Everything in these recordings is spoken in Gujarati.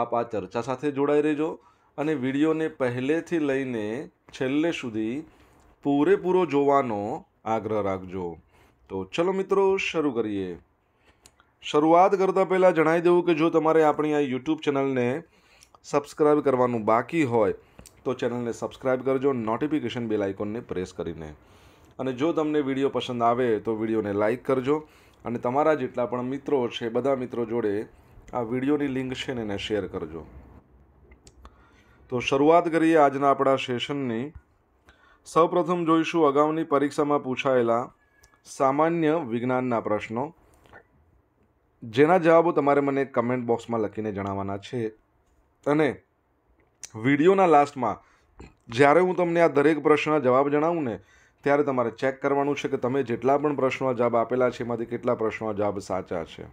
આપ આ ચર્ચા સાથે જોડાઈ રહેજો અને વિડીયોને પહેલેથી લઈને છેલ્લે સુધી પૂરેપૂરો જોવાનો આગ્રહ રાખજો તો ચલો મિત્રો શરૂ કરીએ શરૂઆત કરતાં પહેલાં જણાવી દેવું કે જો તમારે આપણી આ યુટ્યુબ ચેનલને સબસ્ક્રાઇબ કરવાનું બાકી હોય તો ચેનલને સબસ્ક્રાઇબ કરજો નોટિફિકેશન બેલ આઇકોનને પ્રેસ કરીને અને જો તમને વિડીયો પસંદ આવે તો વિડીયોને લાઇક કરજો અને તમારા જેટલા પણ મિત્રો છે બધા મિત્રો જોડે આ વિડીયોની લિંક છે ને એને શેર કરજો તો શરૂઆત કરીએ આજના આપણા સેશનની સૌપ્રથમ જોઈશું અગાઉની પરીક્ષામાં પૂછાયેલા સામાન્ય વિજ્ઞાનના પ્રશ્નો જેના જવાબો તમારે મને કમેન્ટ બોક્સમાં લખીને જણાવવાના છે અને વિડીયોના લાસ્ટમાં જ્યારે હું તમને આ દરેક પ્રશ્નના જવાબ જણાવું ને ત્યારે તમારે ચેક કરવાનું છે કે તમે જેટલા પણ પ્રશ્નો જવાબ આપેલા છે એમાંથી કેટલા પ્રશ્નો જવાબ સાચા છે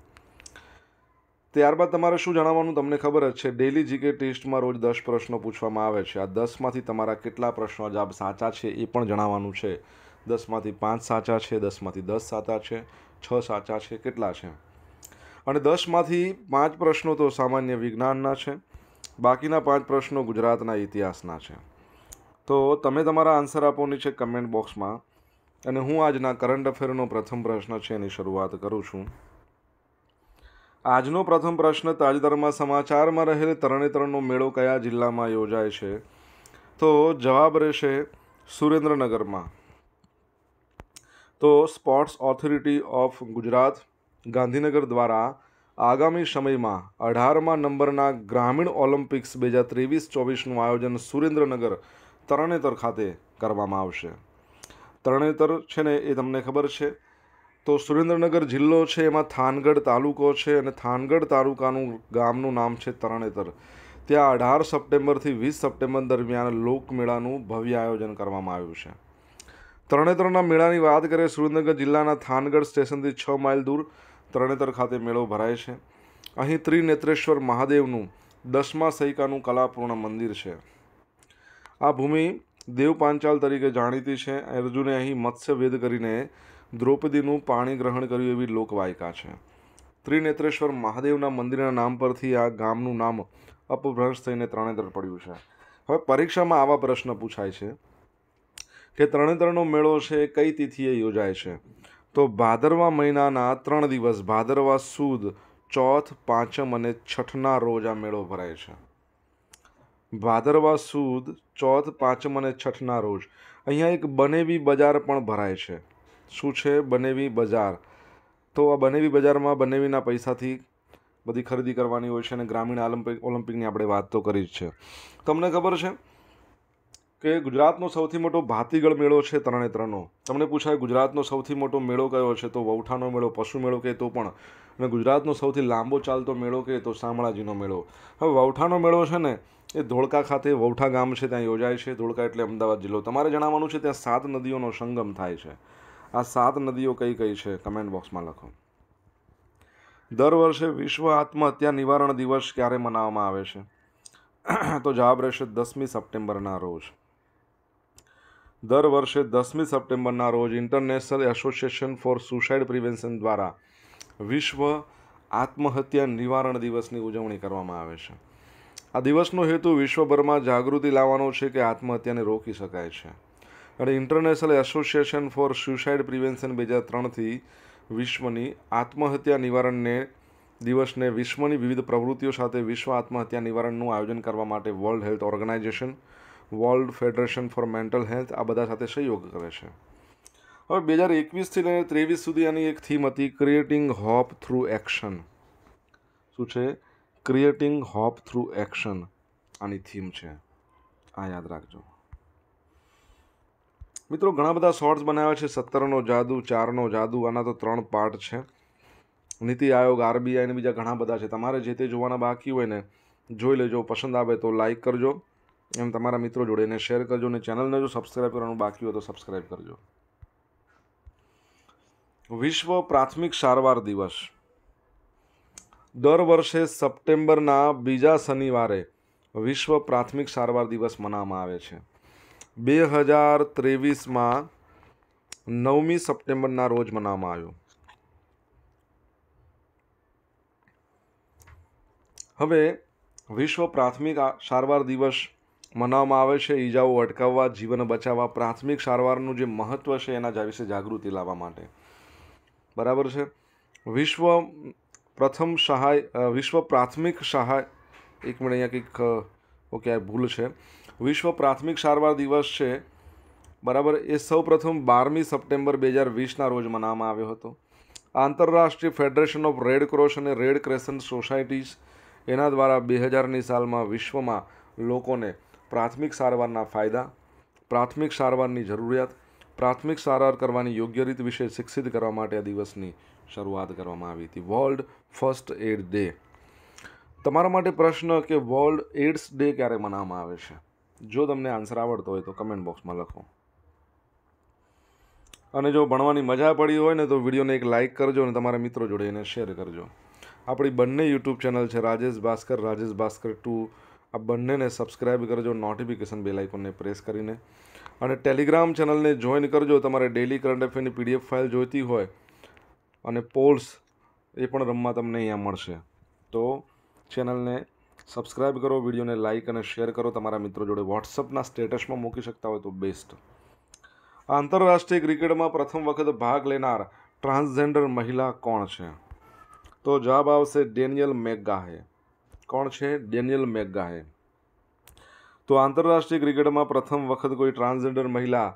ત્યારબાદ તમારે શું જણાવવાનું તમને ખબર જ છે ડેલી જીકે ટેસ્ટમાં રોજ દસ પ્રશ્નો પૂછવામાં આવે છે આ દસમાંથી તમારા કેટલા પ્રશ્નો જવાબ સાચા છે એ પણ જણાવવાનું છે દસમાંથી પાંચ સાચા છે દસમાંથી દસ સાચા છે છ સાચા છે કેટલા છે અને દસમાંથી પાંચ પ્રશ્નો તો સામાન્ય વિજ્ઞાનના છે બાકીના પાંચ પ્રશ્નો ગુજરાતના ઇતિહાસના છે તો તમે તમારા આન્સર આપવાની છે કમેન્ટ બોક્સમાં અને હું આજના કરંટ અફેરનો પ્રથમ પ્રશ્ન છે એની શરૂઆત કરું છું આજનો પ્રથમ પ્રશ્ન તાજેતરમાં સમાચારમાં રહેલ તરણે મેળો કયા જિલ્લામાં યોજાય છે તો જવાબ રહેશે સુરેન્દ્રનગરમાં તો sports authority of Gujarat Gandhinagar દ્વારા આગામી સમયમાં અઢારમા નંબરના ગ્રામીણ ઓલિમ્પિક્સ બે હજાર ત્રેવીસ ચોવીસનું આયોજન સુરેન્દ્રનગર તરણેતર ખાતે કરવામાં આવશે તરણેતર છે ને એ તમને ખબર છે તો સુરેન્દ્રનગર જિલ્લો છે એમાં થાનગઢ તાલુકો છે અને થાનગઢ તાલુકાનું ગામનું નામ છે તરણેતર ત્યાં અઢાર સપ્ટેમ્બરથી વીસ સપ્ટેમ્બર દરમિયાન લોકમેળાનું ભવ્ય આયોજન કરવામાં આવ્યું છે તરણેતરના મેળાની વાત કરીએ સુરેન્દ્રનગર જિલ્લાના થાનગઢ સ્ટેશનથી છ માઇલ દૂર તરણેતર ખાતે મેળો ભરાય છે અહીં ત્રિનેત્રેશ્વર મહાદેવનું દસમા સૈકાનું કલાપૂર્ણ મંદિર છે આ ભૂમિ દેવ પાંચાલ તરીકે જાણીતી છે અર્જુને અહીં મત્સ્ય વેદ કરીને દ્રૌપદીનું પાણી ગ્રહણ કર્યું એવી લોકવાયકા છે ત્રિનેત્રેશ્વર મહાદેવના મંદિરના નામ પરથી આ ગામનું નામ અપભ્રંશ થઈને ત્રણેતર પડ્યું છે હવે પરીક્ષામાં આવા પ્રશ્ન પૂછાય છે કે ત્રણેતરનો મેળો છે કઈ તિથિએ યોજાય છે તો ભાદરવા મહિનાના ત્રણ દિવસ ભાદરવા સુદ ચોથ પાંચમ અને છઠના રોજ આ મેળો ભરાય છે ભાદરવા સુદ ચોથ પાંચમ અને છઠના રોજ અહીંયા એક બનેવી બજાર પણ ભરાય છે શું છે બનેવી બજાર તો આ બનેવી બજારમાં બનેવીના પૈસાથી બધી ખરીદી કરવાની હોય છે અને ગ્રામીણ ઓલિમ્પિક ઓલિમ્પિકની આપણે વાત તો કરી જ છે તમને ખબર છે કે ગુજરાતનો સૌથી મોટો ભાતીગળ મેળો છે ત્રણેત્રણનો તમને પૂછાય ગુજરાતનો સૌથી મોટો મેળો કયો છે તો વૌઠાનો મેળો પશુ મેળો કે તો પણ અને ગુજરાતનો સૌથી લાંબો ચાલતો મેળો કે તો શામળાજીનો મેળો હવે વૌઠાનો મેળો છે ને એ ધોળકા ખાતે વૌઠા ગામ છે ત્યાં યોજાય છે ધોળકા એટલે અમદાવાદ જિલ્લો તમારે જણાવવાનું છે ત્યાં સાત નદીઓનો સંગમ થાય છે આ સાત નદીઓ કઈ કઈ છે કમેન્ટ બોક્સમાં લખો દર વર્ષે વિશ્વ આત્મહત્યા નિવારણ દિવસ ક્યારે મનાવવામાં આવે છે તો જવાબ રહેશે દસમી સપ્ટેમ્બરના રોજ દર વર્ષે દસમી સપ્ટેમ્બરના રોજ international association for suicide prevention દ્વારા વિશ્વ આત્મહત્યા નિવારણ દિવસની ઉજવણી કરવામાં આવે છે આ દિવસનો હેતુ વિશ્વભરમાં જાગૃતિ લાવવાનો છે કે આત્મહત્યાને રોકી શકાય છે અને international association for suicide prevention બે હજાર ત્રણથી વિશ્વની આત્મહત્યા નિવારણને દિવસને વિશ્વની વિવિધ પ્રવૃત્તિઓ સાથે વિશ્વ આત્મહત્યા નિવારણનું આયોજન કરવા માટે world health organisation world federation for mental health આ બધા સાથે સહયોગ કરે છે હવે બે હજાર એકવીસથી લઈને ત્રેવીસ સુધી આની એક થીમ હતી ક્રિએટિંગ હોપ થ્રુ એક્શન શું છે ક્રિએટિંગ હોપ થ્રુ એક્શન આની થીમ છે આ યાદ રાખજો મિત્રો ઘણા બધા શોર્ટ્સ બનાવ્યા છે સત્તરનો જાદુ ચારનો જાદુ આના તો ત્રણ પાર્ટ છે નીતિ આયોગ આરબીઆઈ ને બીજા ઘણા બધા છે તમારે જે તે જોવાના બાકી હોય ને જોઈ લેજો પસંદ આવે તો લાઇક કરજો એમ તમારા મિત્રો જોડે એને શેર કરજો અને ચેનલને જો સબસ્ક્રાઈબ કરવાનું બાકી હોય તો સબસ્ક્રાઈબ કરજો વિશ્વ પ્રાથમિક સારવાર દિવસ દર વર્ષે સપ્ટેમ્બરના બીજા શનિવારે વિશ્વ પ્રાથમિક સારવાર દિવસ મનાવવામાં આવે છે બે હજાર ત્રેવીસમાં નવમી સપ્ટેમ્બરના રોજ મનાવવામાં આવ્યો હવે વિશ્વ પ્રાથમિક સારવાર દિવસ મનાવવામાં આવે છે ઈજાઓ અટકાવવા જીવન બચાવવા પ્રાથમિક સારવારનું જે મહત્ત્વ છે એના વિશે જાગૃતિ લાવવા માટે બરાબર છે વિશ્વ પ્રથમ સહાય વિશ્વ પ્રાથમિક સહાય એક મિનિટ અહીંયા કંઈક ઓકે આ ભૂલ છે વિશ્વ પ્રાથમિક સારવાર દિવસ છે બરાબર એ સૌપ્રથમ બારમી સપ્ટેમ્બર બે હજાર વીસના રોજ મનાવવામાં આવ્યો હતો આંતરરાષ્ટ્રીય federation of red cross and red crescent societies એના દ્વારા બે હજારની સાલમાં વિશ્વમાં લોકોને પ્રાથમિક સારવારના ફાયદા પ્રાથમિક સારવારની જરૂરિયાત પ્રાથમિક સારવાર કરવાની યોગ્ય રીત વિશે શિક્ષિત કરવા માટે આ દિવસની શરૂઆત કરવામાં આવી હતી વર્લ્ડ ફર્સ્ટ એડ ડે તમારા માટે પ્રશ્ન કે વર્લ્ડ એડ્સ ડે ક્યારે મનાવવામાં આવે છે જો તમને આન્સર આવડતો હોય તો કમેન્ટ બોક્સમાં લખો અને જો ભણવાની મજા પડી હોય ને તો વિડીયોને એક લાઇક કરજો અને તમારા મિત્રો જોડે એને શેર કરજો આપણી બંને યુટ્યુબ ચેનલ છે રાજેશ ભાસ્કર રાજેશ ભાસ્કર ટુ આ બંનેને સબસ્ક્રાઈબ કરજો નોટિફિકેશન બે આઇકોનને પ્રેસ કરીને અને ટેલિગ્રામ ચેનલને જોઈન કરજો તમારે ડેલી કરંટ અફેરની પીડીએફ ફાઇલ જોઈતી હોય અને પોલ્સ એ પણ રમવા તમને અહીંયા મળશે તો ચેનલને સબસ્ક્રાઇબ કરો વિડીયોને લાઇક અને શેર કરો તમારા મિત્રો જોડે વોટ્સઅપના સ્ટેટસમાં મૂકી શકતા હોય તો બેસ્ટ આંતરરાષ્ટ્રીય ક્રિકેટમાં પ્રથમ વખત ભાગ લેનાર ટ્રાન્સજેન્ડર મહિલા કોણ છે તો જવાબ આવશે ડેનિયલ મેગાહે કોણ છે ડેનિયલ મેગાહે તો આંતરરાષ્ટ્રીય ક્રિકેટમાં પ્રથમ વખત કોઈ ટ્રાન્સજેન્ડર મહિલા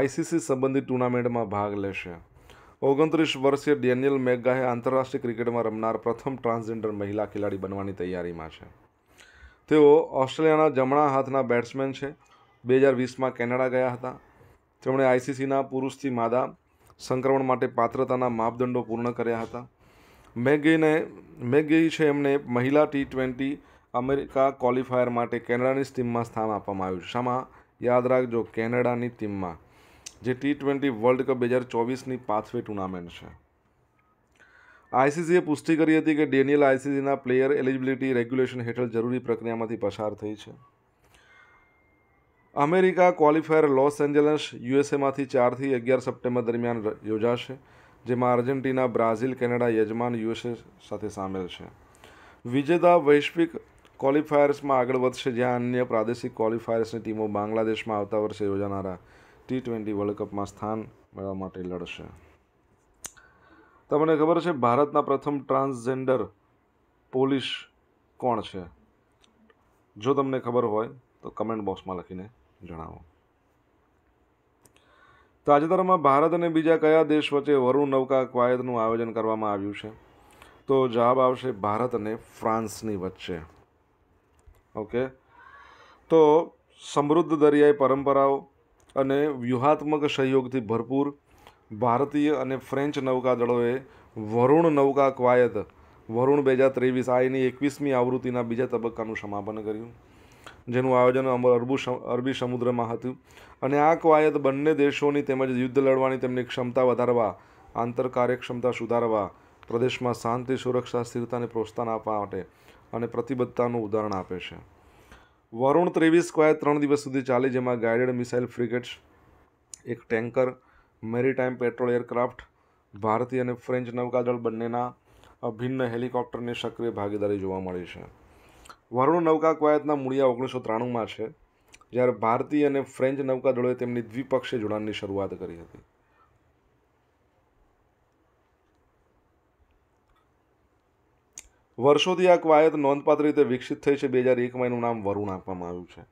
આઈસીસી સંબંધિત ટુર્નામેન્ટમાં ભાગ લેશે ઓગણત્રીસ વર્ષીય ડેનિયલ મેગાહે આંતરરાષ્ટ્રીય ક્રિકેટમાં રમનાર પ્રથમ ટ્રાન્સજેન્ડર મહિલા ખેલાડી બનવાની તૈયારીમાં છે તેઓ ઓસ્ટ્રેલિયાના જમણા હાથના બેટ્સમેન છે બે હજાર વીસમાં કેનેડા ગયા હતા તેમણે આઈસીસીના પુરુષથી માદા સંક્રમણ માટે પાત્રતાના માપદંડો પૂર્ણ કર્યા હતા મેગેને મેગેઈ છે એમને મહિલા ટી ટ્વેન્ટી અમેરિકા ક્વોલિફાયર માટે કેનેડાની ટીમમાં સ્થાન આપવામાં આવ્યું છે શામાં યાદ રાખજો કેનેડાની ટીમમાં જે ટી ટ્વેન્ટી વર્લ્ડ કપ બે હજાર ચોવીસની પાથવે ટુર્નામેન્ટ છે આઈસીસીએ પુષ્ટિ કરી હતી કે ડેનિયલ આઈસીસીના પ્લેયર એલિજિબિલિટી રેગ્યુલેશન હેઠળ જરૂરી પ્રક્રિયામાંથી પસાર થઈ છે અમેરિકા ક્વોલિફાયર લોસ એન્જલસ યુએસએમાંથી ચારથી અગિયાર સપ્ટેમ્બર દરમિયાન યોજાશે જેમાં આર્જેન્ટિના બ્રાઝિલ કેનેડા યજમાન યુએસએ સાથે સામેલ છે વિજેતા વૈશ્વિક ક્વોલિફાયર્સમાં આગળ વધશે જ્યાં અન્ય પ્રાદેશિક ક્વોલિફાયર્સની ટીમો બાંગ્લાદેશમાં આવતા વર્ષે યોજાનારા ટી ટ્વેન્ટી વર્લ્ડ કપમાં સ્થાન મેળવવા માટે લડશે તમને ખબર છે ભારતના પ્રથમ ટ્રાન્સજેન્ડર પોલીસ કોણ છે જો તમને ખબર હોય તો કમેન્ટ બોક્સમાં લખીને જણાવો તાજેતરમાં ભારત અને બીજા કયા દેશ વચ્ચે વરુણ નૌકા કવાયતનું આયોજન કરવામાં આવ્યું છે તો જવાબ આવશે ભારત અને ફ્રાન્સની વચ્ચે ઓકે તો સમૃદ્ધ દરિયાઈ પરંપરાઓ અને વ્યૂહાત્મક સહયોગથી ભરપૂર ભારતીય અને ફ્રેન્ચ નૌકાદળોએ વરુણ નૌકા કવાયત વરુણ બે હજાર ત્રેવીસ આ એની એકવીસમી આવૃત્તિના બીજા તબક્કાનું સમાપન કર્યું જેનું આયોજન અમર અરબુ અરબી સમુદ્રમાં હતું અને આ કવાયત બંને દેશોની તેમજ યુદ્ધ લડવાની તેમની ક્ષમતા વધારવા આંતર કાર્યક્ષમતા સુધારવા પ્રદેશમાં શાંતિ સુરક્ષા સ્થિરતાને પ્રોત્સાહન આપવા માટે અને પ્રતિબદ્ધતાનું ઉદાહરણ આપે છે વરુણ ત્રેવીસ કવાયત ત્રણ દિવસ સુધી ચાલી જેમાં ગાઇડેડ મિસાઇલ ફ્રિગેટ્સ એક ટેન્કર મેરીટાઈમ પેટ્રોલ એરક્રાફ્ટ ભારતીય અને ફ્રેન્ચ નૌકાદળ બંનેના અભિન્ન હેલિકોપ્ટરની સક્રિય ભાગીદારી જોવા મળી છે વરુણ નૌકા કવાયતના મૂળિયા ઓગણીસો ત્રાણુંમાં છે જ્યારે ભારતીય અને ફ્રેન્ચ નૌકાદળોએ તેમની દ્વિપક્ષીય જોડાણની શરૂઆત કરી હતી વર્ષોથી આ કવાયત નોંધપાત્ર રીતે વિકસિત થઈ છે બે હજાર એકમાં એનું નામ વરુણ આપવામાં આવ્યું છે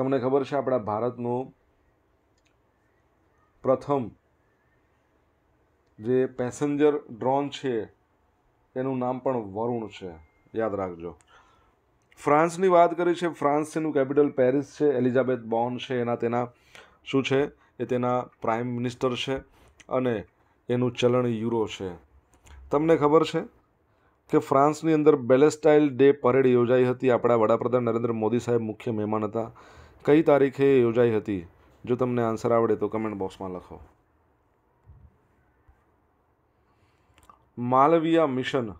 તમને ખબર છે આપણા ભારતનો પ્રથમ જે પેસેન્જર ડ્રોન છે એનું નામ પણ વરુણ છે યાદ રાખજો ફ્રાન્સની વાત કરી છે ફ્રાન્સ એનું કેપિટલ પેરિસ છે એલિઝાબેથ બોન છે એના તેના શું છે એ તેના પ્રાઇમ મિનિસ્ટર છે અને એનું ચલણ યુરો છે તમને ખબર છે કે ફ્રાન્સની અંદર બેલેસ્ટાઇલ ડે પરેડ યોજાઈ હતી આપણા વડાપ્રધાન નરેન્દ્ર મોદી સાહેબ મુખ્ય મહેમાન હતા કઈ તારીખે યોજાઈ હતી જો તમને આન્સર આવડે તો કમેન્ટ બોક્સમાં લખો માલવીયા મિશન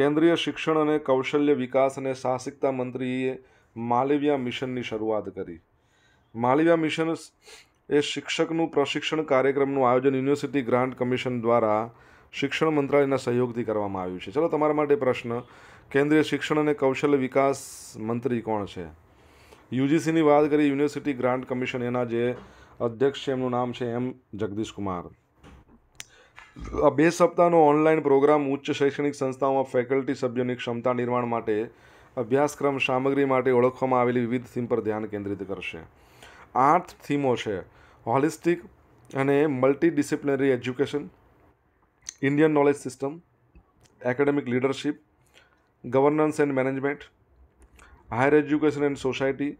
કેન્દ્રીય શિક્ષણ અને કૌશલ્ય વિકાસ અને સાહસિકતા મંત્રીએ માલવીયા મિશનની શરૂઆત કરી માલવીયા મિશન એ શિક્ષકનું પ્રશિક્ષણ કાર્યક્રમનું આયોજન યુનિવર્સિટી ગ્રાન્ટ કમિશન દ્વારા શિક્ષણ મંત્રાલયના સહયોગથી કરવામાં આવ્યું છે ચલો તમારા માટે પ્રશ્ન કેન્દ્રીય શિક્ષણ અને કૌશલ્ય વિકાસ મંત્રી કોણ છે યુજીસીની વાત કરી યુનિવર્સિટી ગ્રાન્ટ કમિશન એના જે અધ્યક્ષ છે એમનું નામ છે એમ જગદીશ કુમાર આ બે સપ્તાહનો ઓનલાઈન પ્રોગ્રામ ઉચ્ચ શૈક્ષણિક સંસ્થાઓમાં ફેકલ્ટી સભ્યોની ક્ષમતા નિર્માણ માટે અભ્યાસક્રમ સામગ્રી માટે ઓળખવામાં આવેલી વિવિધ થીમ પર ધ્યાન કેન્દ્રિત કરશે આઠ થીમો છે હોલિસ્ટિક અને multidisciplinary education Indian knowledge system academic leadership governance and management higher education and society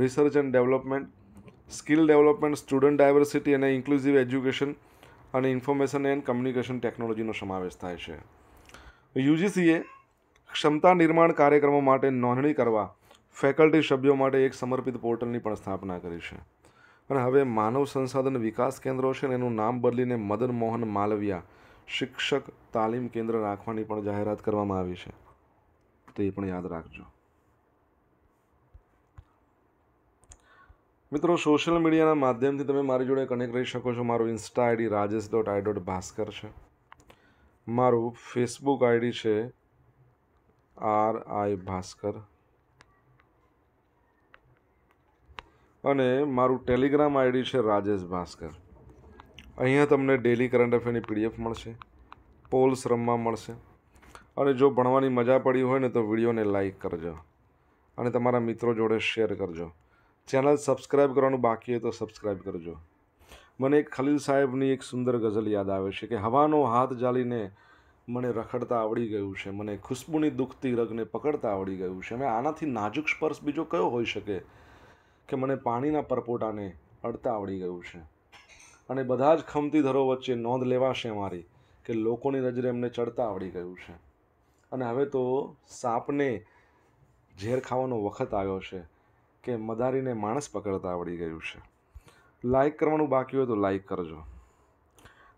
research and development skill development student diversity અને ઇન્ક્લુઝિવ એજ્યુકેશન અને ઇન્ફોર્મેશન એન્ડ કમ્યુનિકેશન ટેકનોલોજીનો સમાવેશ થાય છે યુજીસીએ ક્ષમતા નિર્માણ કાર્યક્રમો માટે નોંધણી કરવા ફેકલ્ટી સભ્યો માટે એક સમર્પિત પોર્ટલની પણ સ્થાપના કરી છે અને હવે માનવ સંસાધન વિકાસ કેન્દ્રો છે ને એનું નામ બદલીને મદન મોહન માલવિયા શિક્ષક તાલીમ કેન્દ્ર રાખવાની પણ જાહેરાત કરવામાં આવી છે તો એ પણ યાદ રાખજો મિત્રો સોશિયલ મીડિયાના માધ્યમથી તમે મારી જોડે કનેક્ટ રહી શકો છો મારું insta ID Rajesh dot I dot Bhaskar છે મારું ફેસબુક આઈડી છે આર આઈ ભાસ્કર અને મારું ટેલિગ્રામ આઈડી છે રાજેશ ભાસ્કર અહીંયા તમને ડેલી કરંટ અફેરની પીડીએફ મળશે પોલ્સ રમવા મળશે અને જો ભણવાની મજા પડી હોય ને તો વિડીયોને લાઈક કરજો અને તમારા મિત્રો જોડે શેર કરજો ચેનલ સબસ્ક્રાઈબ કરવાનું બાકી હોય તો સબસ્ક્રાઈબ કરજો મને એક ખલીલ સાહેબની એક સુંદર ગઝલ યાદ આવે છે કે હવાનો હાથ જાળીને મને રખડતા આવડી ગયું છે મને ખુશ્બુની દુઃખતી રગને પકડતા આવડી ગયું છે મેં આનાથી નાજુક સ્પર્શ બીજો કયો હોઈ શકે કે મને પાણીના પરપોટાને અડતા આવડી ગયું છે અને બધા જ ખમતી ધરો વચ્ચે નોંધ લેવાશે મારી કે લોકોની નજરે એમને ચડતા આવડી ગયું છે અને હવે તો સાપને ઝેર ખાવાનો વખત આવ્યો છે કે મધારીને માણસ પકડતા આવડી ગયું છે લાઇક કરવાનું બાકી હોય તો લાઇક કરજો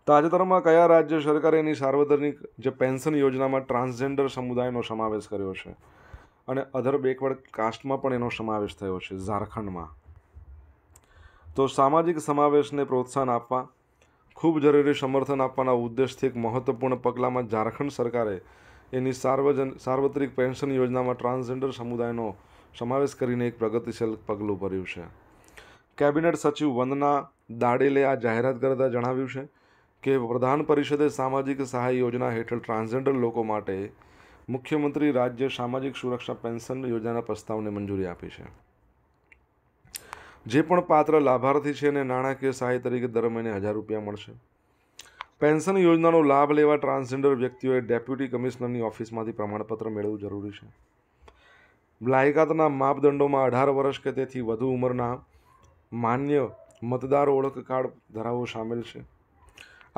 તાજેતરમાં કયા રાજ્ય સરકારે એની સાર્વજનિક જે પેન્શન યોજનામાં ટ્રાન્સજેન્ડર સમુદાયનો સમાવેશ કર્યો છે અને અધર બેકવર્ડ કાસ્ટમાં પણ એનો સમાવેશ થયો છે ઝારખંડમાં તો સામાજિક સમાવેશને પ્રોત્સાહન આપવા ખૂબ જરૂરી સમર્થન આપવાના ઉદ્દેશથી એક મહત્વપૂર્ણ પગલાંમાં ઝારખંડ સરકારે એની સાર્વજન સાર્વત્રિક પેન્શન યોજનામાં ટ્રાન્સજેન્ડર સમુદાયનો સમાવેશ કરીને એક પ્રગતિશીલ પગલું ભર્યું છે કેબિનેટ સચિવ વંદના દાડેલે આ જાહેરાત કરતા જણાવ્યું છે કે પ્રધાન પરિષદે સામાજિક સહાય યોજના હેઠળ ટ્રાન્સજેન્ડર લોકો માટે મુખ્યમંત્રી રાજ્ય સામાજિક સુરક્ષા પેન્શન યોજનાના પ્રસ્તાવને મંજૂરી આપી છે જે પણ પાત્ર લાભાર્થી છે એને નાણાકીય સહાય તરીકે દર મહિને હજાર રૂપિયા મળશે પેન્શન યોજનાનો લાભ લેવા ટ્રાન્સજેન્ડર વ્યક્તિઓએ ડેપ્યુટી કમિશનરની ઓફિસમાંથી પ્રમાણપત્ર મેળવવું જરૂરી છે લાયકાતના માપદંડોમાં અઢાર વર્ષ કે તેથી વધુ ઉંમરના માન્ય મતદાર ઓળખ કાર્ડ ધરાવવો સામેલ છે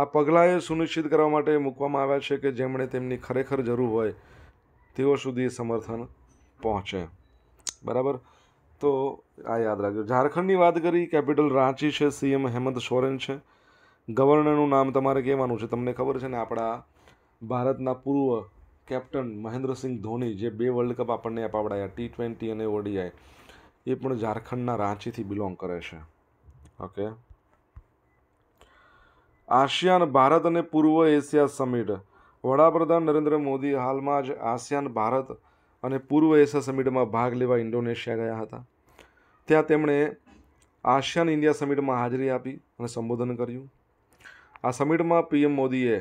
આ પગલાં એ સુનિશ્ચિત કરવા માટે મૂકવામાં આવ્યા છે કે જેમણે તેમની ખરેખર જરૂર હોય તેઓ સુધી સમર્થન પહોંચે બરાબર તો આ યાદ રાખજો ઝારખંડની વાત કરી કેપિટલ રાંચી છે સીએમ હેમંત સોરેન છે ગવર્નરનું નામ તમારે કહેવાનું છે તમને ખબર છે ને આપણા ભારતના પૂર્વ કેપ્ટન મહેન્દ્રસિંહ ધોની જે બે વર્લ્ડ કપ આપણને અપાવડાયા ટી ટ્વેન્ટી અને ઓડીઆઈ એ પણ ઝારખંડના રાંચીથી બિલોંગ કરે છે ઓકે આસિયાન ભારત અને પૂર્વ એશિયા સમિટ વડાપ્રધાન નરેન્દ્ર મોદી હાલમાં જ આસિયાન ભારત અને પૂર્વ એશિયા સમિટમાં ભાગ લેવા ઇન્ડોનેશિયા ગયા હતા ત્યાં તેમણે આસિયાન ઇન્ડિયા સમિટમાં હાજરી આપી અને સંબોધન કર્યું આ સમિટમાં પીએમ મોદીએ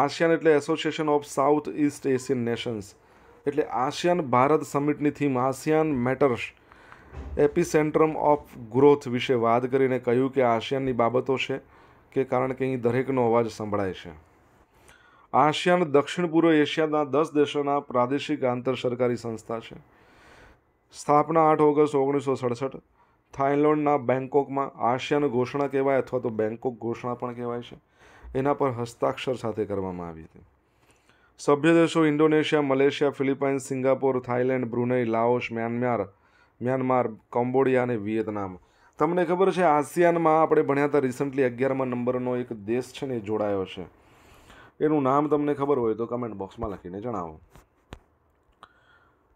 આસિયાન એટલે association of south east Asian nations એટલે આસિયાન ભારત સમિટની થીમ ASEAN matters epicentrum of growth વિશે વાત કરીને કહ્યું કે આસિયાનની બાબતો છે કે કારણ કે અહીં દરેકનો અવાજ સંભળાય છે આસિયાન દક્ષિણ પૂર્વ એશિયાના દસ દેશોના પ્રાદેશિક આંતર સરકારી સંસ્થા છે સ્થાપના આઠ ઓગસ્ટ ઓગણીસો સડસઠ થાઇલેન્ડના બેંકોકમાં આસિયાન ઘોષણા કહેવાય અથવા તો બેંકોક ઘોષણા પણ કહેવાય છે એના પર હસ્તાક્ષર સાથે કરવામાં આવી હતી સભ્ય દેશો Indonesia Malaysia Philippines Singapore Thailand Brunei Laos Myanmar Myanmar Cambodia અને વિયેતનામ તમને ખબર છે આસિયાનમાં આપણે ભણ્યા હતા રિસન્ટલી અગિયારમાં નંબરનો એક દેશ છે ને એ જોડાયો છે એનું નામ તમને ખબર હોય તો કમેન્ટ બોક્સમાં લખીને જણાવો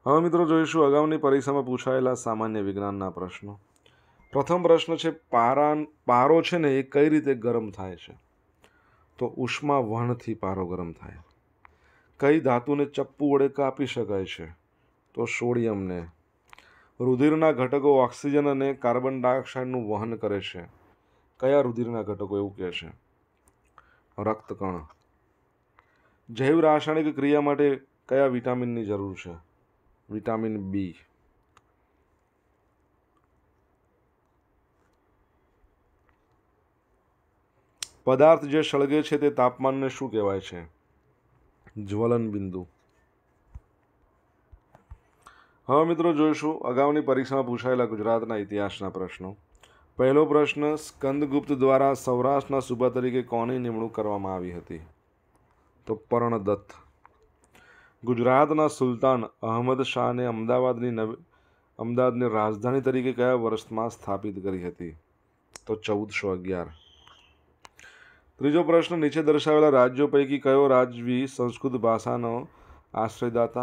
હવે મિત્રો જોઈશું અગાઉની પરીક્ષામાં પૂછાયેલા સામાન્ય વિજ્ઞાનના પ્રશ્નો પ્રથમ પ્રશ્ન છે પારા પારો છે ને એ કઈ રીતે ગરમ થાય છે તો ઉષ્મા વહનથી પારો ગરમ થાય કઈ ધાતુને ચપ્પુ વડે કાપી શકાય છે તો સોડિયમને રુધિરના ઘટકો ઓક્સિજન અને કાર્બન ડાયોક્સાઇડનું વહન કરે છે કયા રુધિરના ઘટકો એવું કહે છે રક્તકણ જૈવ રાસાયણિક ક્રિયા માટે કયા વિટામિનની જરૂર છે વિટામિન બી પદાર્થ જે સળગે છે તે તાપમાનને શું કહેવાય છે જ્વલન બિંદુ હવે મિત્રો જોઈશું અગાઉની પરીક્ષામાં પૂછાયેલા ગુજરાતના ઇતિહાસના પ્રશ્નો પહેલો પ્રશ્ન સ્કંદગુપ્ત દ્વારા સૌરાષ્ટ્રના સુબા તરીકે કોની નિમણૂક કરવામાં આવી હતી તો પર્ણદત્ત ગુજરાતના સુલતાન અહમદ શાહને અમદાવાદની નવી અમદાવાદની રાજધાની તરીકે કયા વર્ષમાં સ્થાપિત કરી હતી તો ચૌદસો અગિયાર ત્રીજો પ્રશ્ન નીચે દર્શાવેલા રાજ્યો પૈકી કયો રાજવી સંસ્કૃત ભાષાનો આશ્રયદાતા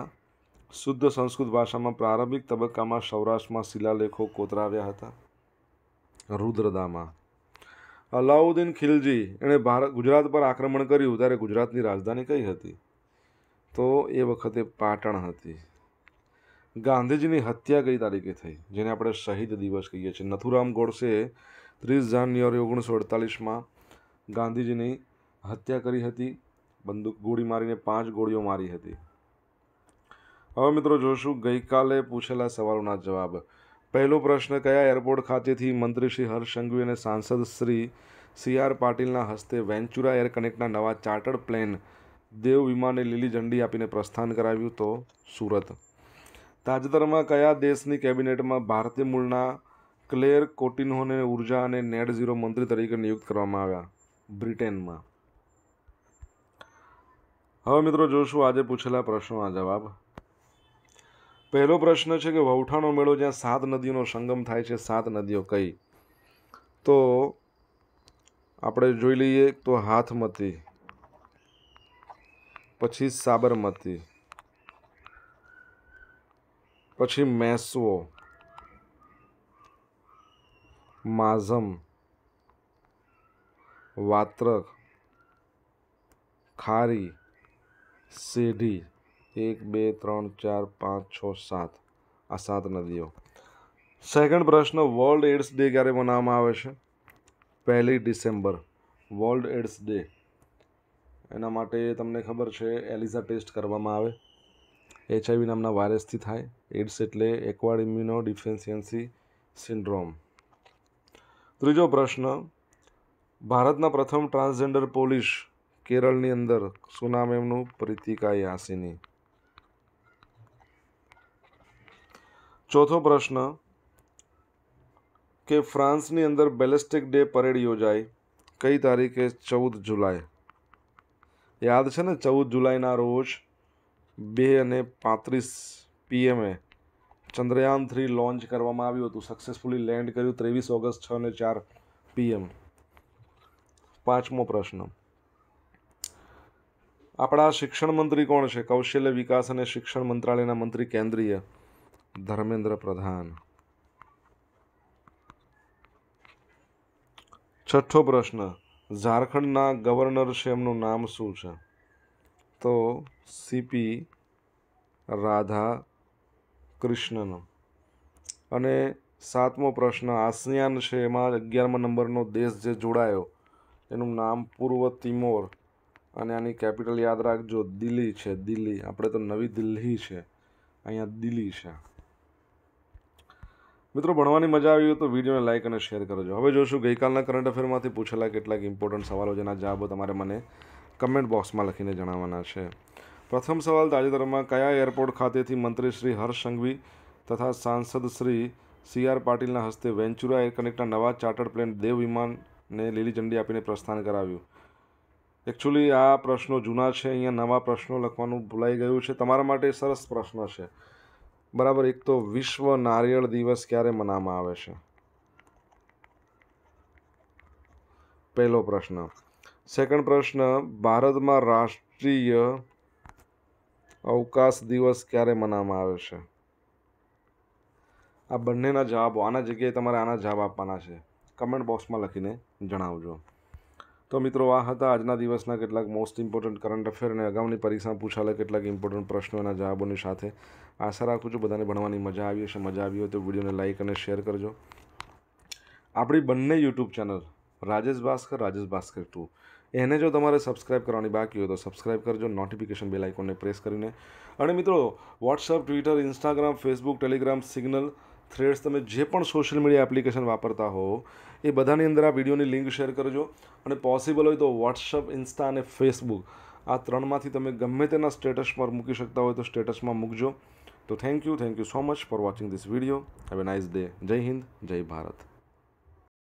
શુદ્ધ સંસ્કૃત ભાષામાં પ્રારંભિક તબક્કામાં સૌરાષ્ટ્રમાં શિલાલેખો કોતરાવ્યા હતા રુદ્રદામાં અલાઉદ્દીન ખિલજી એણે ભારત ગુજરાત પર આક્રમણ કર્યું ત્યારે ગુજરાતની રાજધાની કઈ હતી તો એ વખતે પાટણ હતી ગાંધીજીની હત્યા કઈ તારીખે થઈ જેને આપણે શહીદ દિવસ કહીએ છીએ નથુરામ ગોડસે ત્રીસ જાન્યુઆરી ઓગણીસો અડતાલીસમાં ગાંધીજીની હત્યા કરી હતી બંદૂક ગોળી મારીને પાંચ ગોળીઓ મારી હતી હવે મિત્રો જોશું ગઈકાલે પૂછેલા સવાલોના જવાબ પહેલો પ્રશ્ન કયા એરપોર્ટ ખાતેથી મંત્રી શ્રી હર્ષ સંઘવી અને સાંસદ શ્રી સી આર પાટીલના હસ્તે વેન્ચુરા એર કનેક્ટના નવા ચાર્ટર્ડ પ્લેન દેવ વિમાને લીલી ઝંડી આપીને પ્રસ્થાન કરાવ્યું તો સુરત તાજેતરમાં કયા દેશની કેબિનેટમાં ભારતીય મૂળના ક્લેર કોટિનહોને ઉર્જા અને નેટ ઝીરો મંત્રી તરીકે નિયુક્ત કરવામાં આવ્યા બ્રિટેનમાં હવે મિત્રો જોશું આજે પૂછેલા પ્રશ્નોના જવાબ પહેલો પ્રશ્ન છે કે વૌઠાનો મેળો જ્યાં સાત નદીઓનો સંગમ થાય છે સાત નદીઓ કઈ તો આપણે જોઈ લઈએ તો હાથમતી પછી સાબરમતી પછી મેસવો માઝમ વાત્રક ખારી સેઢી એક બે ત્રણ ચાર પાંચ છ સાત આ સાત નદીઓ સેકન્ડ પ્રશ્ન વર્લ્ડ એડ્સ ડે ક્યારે મનાવવામાં આવે છે પહેલી ડિસેમ્બર વર્લ્ડ એડ્સ ડે એના માટે તમને ખબર છે એલિઝા ટેસ્ટ કરવામાં આવે એચઆઈવી નામના વાયરસથી થાય એડ્સ એટલે એક્વાડ ઇમ્યુનો ડિફેન્સિયન્સી સિન્ડ્રોમ ત્રીજો પ્રશ્ન ભારતના પ્રથમ ટ્રાન્સજેન્ડર પોલીસ કેરળની અંદર સુનામ એમનું પ્રીતિકા યાસીની ચોથો પ્રશ્ન કે ફ્રાન્સની અંદર બેલેસ્ટિક ડે પરેડ યોજાય કઈ તારીખે ચૌદ જુલાઈ યાદ છે ને ચૌદ જુલાઈના રોજ બે અને પાંત્રીસ પીએમએ ચંદ્રયાન થ્રી લોન્ચ કરવામાં આવ્યું હતું સક્સેસફુલી લેન્ડ કર્યું ત્રેવીસ ઓગસ્ટ છ અને ચાર પીએમ પાંચમો પ્રશ્ન આપણા શિક્ષણ મંત્રી કોણ છે કૌશલ્ય વિકાસ અને શિક્ષણ મંત્રાલયના મંત્રી કેન્દ્રીય ધર્મેન્દ્ર પ્રધાન છઠ્ઠો પ્રશ્ન ઝારખંડના ગવર્નર છે એમનું નામ શું છે તો સીપી રાધા કૃષ્ણનો અને સાતમો પ્રશ્ન આસિયાન છે એમાં અગિયારમા નંબરનો દેશ જે જોડાયો એનું નામ પૂર્વ તિમોર અને આની કેપિટલ યાદ રાખજો દિલ્હી છે દિલ્હી આપણે તો નવી દિલ્હી છે અહીંયા દિલ્હી છે મિત્રો ભણવાની મજા આવી હોય તો વિડીયોને લાઇક અને શેર કરજો હવે જોશું ગઈકાલના કરંટ અફેરમાંથી પૂછેલા કેટલાક ઇમ્પોર્ટન્ટ સવાલો જેના જવાબો તમારે મને કમેન્ટ બોક્સમાં લખીને જણાવવાના છે પ્રથમ સવાલ તાજેતરમાં કયા એરપોર્ટ ખાતેથી મંત્રી શ્રી હર્ષ સંઘવી તથા સાંસદ શ્રી સી આર પાટીલના હસ્તે વેન્ચુરા એર કનેક્ટના નવા ચાર્ટર્ડ પ્લેન દેવ વિમાન ને લીલી ઝંડી આપીને પ્રસ્થાન કરાવ્યું એકચ્યુઅલી આ પ્રશ્નો જૂના છે અહીંયા નવા પ્રશ્નો લખવાનું ભૂલાઈ ગયું છે તમારા માટે સરસ પ્રશ્ન છે બરાબર એક તો વિશ્વ નારિયેળ દિવસ ક્યારે મનાવવામાં આવે છે પહેલો પ્રશ્ન સેકન્ડ પ્રશ્ન ભારતમાં રાષ્ટ્રીય અવકાશ દિવસ ક્યારે મનાવવામાં આવે છે આ બંનેના જવાબો આના જગ્યાએ તમારે આના જવાબ આપવાના છે કમેન્ટ બોક્સમાં લખીને જણાવજો તો મિત્રો આ હતા આજના દિવસના કેટલાક મોસ્ટ ઇમ્પોર્ટન્ટ કરંટ અફેર અને અગાઉની પરીક્ષામાં પૂછાયેલા કેટલાક ઇમ્પોર્ટન્ટ પ્રશ્નોના જવાબોની સાથે આશા રાખું છું બધાને ભણવાની મજા આવી હશે મજા આવી હોય તો વિડીયોને લાઇક અને શેર કરજો આપણી બંને YouTube channel Rajesh Bhaskar Rajesh Bhaskar two એને જો તમારે સબસ્ક્રાઇબ કરવાની બાકી હોય તો સબસ્ક્રાઇબ કરજો નોટિફિકેશન બેલ આઇકોનને પ્રેસ કરીને અને મિત્રો WhatsApp Twitter Instagram Facebook Telegram Signal Threads તમે જે પણ સોશિયલ મીડિયા એપ્લિકેશન વાપરતા હો એ બધાની અંદર આ વિડીયોની લિંક શેર કરજો અને પોસિબલ હોય તો વોટ્સઅપ ઇન્સ્ટા અને ફેસબુક આ ત્રણમાંથી તમે ગમે તેના સ્ટેટસ પર મૂકી શકતા હોય તો સ્ટેટસમાં મૂકજો તો thank you thank you so much for watching this video have a nice day Jai Hind જય ભારત